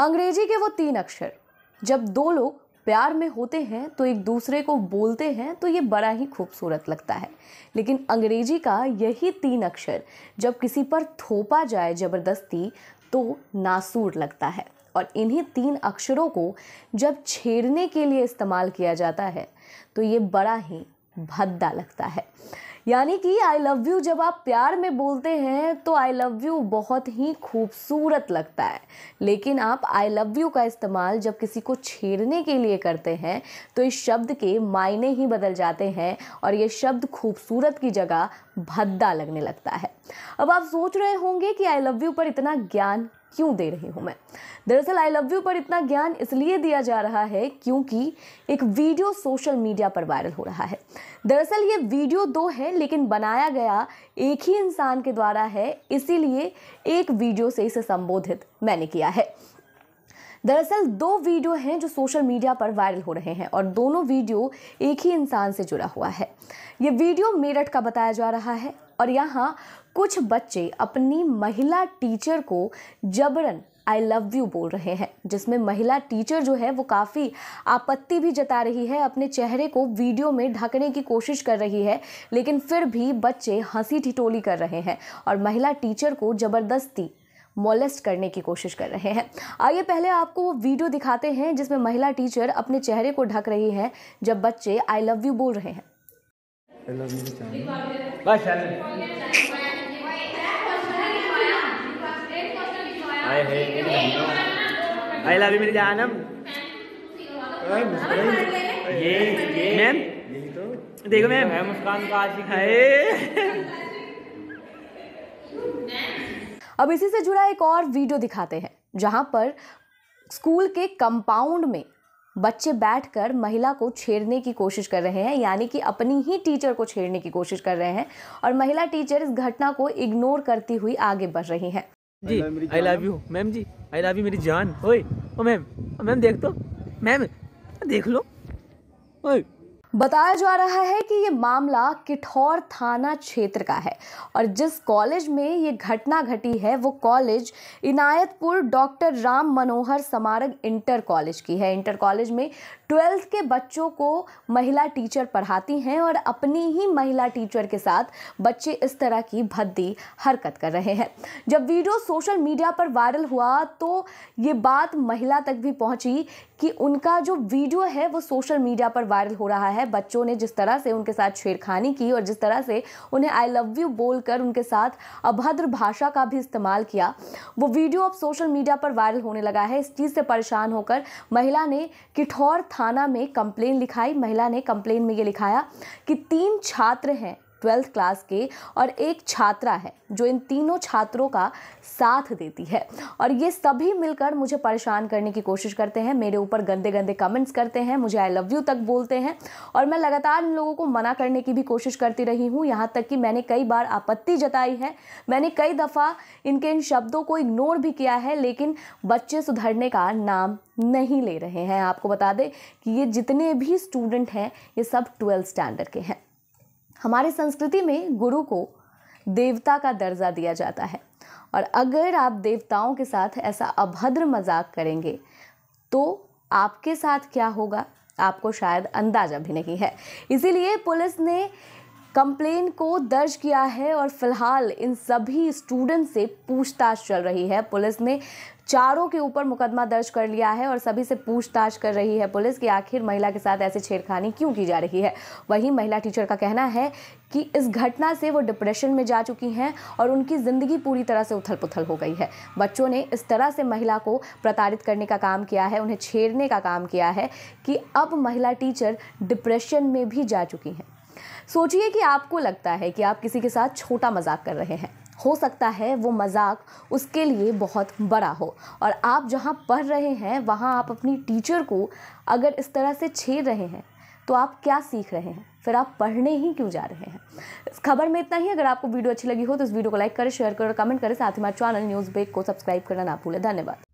अंग्रेजी के वो तीन अक्षर जब दो लोग प्यार में होते हैं तो एक दूसरे को बोलते हैं तो ये बड़ा ही खूबसूरत लगता है लेकिन अंग्रेजी का यही तीन अक्षर जब किसी पर थोपा जाए ज़बरदस्ती तो नासूर लगता है और इन्हीं तीन अक्षरों को जब छेड़ने के लिए इस्तेमाल किया जाता है तो ये बड़ा ही भद्दा लगता है यानी कि आई लव यू जब आप प्यार में बोलते हैं तो आई लव यू बहुत ही खूबसूरत लगता है लेकिन आप आई लव यू का इस्तेमाल जब किसी को छेड़ने के लिए करते हैं तो इस शब्द के मायने ही बदल जाते हैं और ये शब्द खूबसूरत की जगह भद्दा लगने लगता है अब आप सोच रहे होंगे कि आई लव यू पर इतना ज्ञान क्यों दे रही हूँ मैं दरअसल आई लव यू पर इतना ज्ञान इसलिए दिया जा रहा है क्योंकि एक वीडियो सोशल मीडिया पर वायरल हो रहा है दरअसल ये वीडियो दो है लेकिन बनाया गया एक ही इंसान के द्वारा है इसीलिए एक वीडियो से इसे संबोधित मैंने किया है दरअसल दो वीडियो हैं जो सोशल मीडिया पर वायरल हो रहे हैं और दोनों वीडियो एक ही इंसान से जुड़ा हुआ है ये वीडियो मेरठ का बताया जा रहा है और यहाँ कुछ बच्चे अपनी महिला टीचर को जबरन आई लव यू बोल रहे हैं जिसमें महिला टीचर जो है वो काफ़ी आपत्ति भी जता रही है अपने चेहरे को वीडियो में ढकने की कोशिश कर रही है लेकिन फिर भी बच्चे हंसी ठिठोली कर रहे हैं और महिला टीचर को ज़बरदस्ती मोलेस्ट करने की कोशिश कर रहे हैं आइए पहले आपको वो वीडियो दिखाते हैं जिसमें महिला टीचर अपने चेहरे को ढक रही है जब बच्चे आई लव यू बोल रहे हैं आई लव यू मेरी ये मैम देखो मैम मुस्कान का आशिक है अब इसी से जुड़ा एक और वीडियो दिखाते हैं जहां पर स्कूल के कंपाउंड में बच्चे बैठकर महिला को छेड़ने की कोशिश कर रहे हैं यानी कि अपनी ही टीचर को छेड़ने की कोशिश कर रहे हैं और महिला टीचर इस घटना को इग्नोर करती हुई आगे बढ़ रही हैं जी I love you ma'am ji I love you मेरी जान ओए ओ मैम मैम देख तो मैम देख लो ओए बताया जा रहा है कि ये मामला किठौर थाना क्षेत्र का है और जिस कॉलेज में ये घटना घटी है वो कॉलेज इनायतपुर डॉक्टर राम मनोहर समारक इंटर कॉलेज की है इंटर कॉलेज में ट्वेल्थ के बच्चों को महिला टीचर पढ़ाती हैं और अपनी ही महिला टीचर के साथ बच्चे इस तरह की भद्दी हरकत कर रहे हैं जब वीडियो सोशल मीडिया पर वायरल हुआ तो ये बात महिला तक भी पहुंची कि उनका जो वीडियो है वो सोशल मीडिया पर वायरल हो रहा है है बच्चों ने जिस तरह से उनके साथ छेड़खानी की और जिस तरह से उन्हें आई लव यू बोलकर उनके साथ अभद्र भाषा का भी इस्तेमाल किया वो वीडियो अब सोशल मीडिया पर वायरल होने लगा है इस चीज़ से परेशान होकर महिला ने किठौर थाना में कंप्लेन लिखाई महिला ने कंप्लेन में ये लिखाया कि तीन छात्र हैं ट्वेल्थ क्लास के और एक छात्रा है जो इन तीनों छात्रों का साथ देती है और ये सभी मिलकर मुझे परेशान करने की कोशिश करते हैं मेरे ऊपर गंदे गंदे कमेंट्स करते हैं मुझे आई लव यू तक बोलते हैं और मैं लगातार इन लोगों को मना करने की भी कोशिश करती रही हूँ यहाँ तक कि मैंने कई बार आपत्ति जताई है मैंने कई दफ़ा इनके इन शब्दों को इग्नोर भी किया है लेकिन बच्चे सुधरने का नाम नहीं ले रहे हैं आपको बता दें कि ये जितने भी स्टूडेंट हैं ये सब ट्वेल्थ स्टैंडर्ड के हैं हमारी संस्कृति में गुरु को देवता का दर्जा दिया जाता है और अगर आप देवताओं के साथ ऐसा अभद्र मजाक करेंगे तो आपके साथ क्या होगा आपको शायद अंदाजा भी नहीं है इसीलिए पुलिस ने कंप्लेन को दर्ज किया है और फिलहाल इन सभी स्टूडेंट से पूछताछ चल रही है पुलिस ने चारों के ऊपर मुकदमा दर्ज कर लिया है और सभी से पूछताछ कर रही है पुलिस कि आखिर महिला के साथ ऐसी छेड़खानी क्यों की जा रही है वहीं महिला टीचर का कहना है कि इस घटना से वो डिप्रेशन में जा चुकी हैं और उनकी ज़िंदगी पूरी तरह से उथल पुथल हो गई है बच्चों ने इस तरह से महिला को प्रताड़ित करने का काम किया है उन्हें छेड़ने का काम किया है कि अब महिला टीचर डिप्रेशन में भी जा चुकी हैं सोचिए कि आपको लगता है कि आप किसी के साथ छोटा मजाक कर रहे हैं हो सकता है वो मजाक उसके लिए बहुत बड़ा हो और आप जहाँ पढ़ रहे हैं वहाँ आप अपनी टीचर को अगर इस तरह से छेड़ रहे हैं तो आप क्या सीख रहे हैं फिर आप पढ़ने ही क्यों जा रहे हैं इस खबर में इतना ही अगर आपको वीडियो अच्छी लगी हो तो इस वीडियो को लाइक करें शेयर करें और कमेंट करें साथ ही हमारे चैनल न्यूज़ ब्रेक को सब्सक्राइब करना ना भूलें धन्यवाद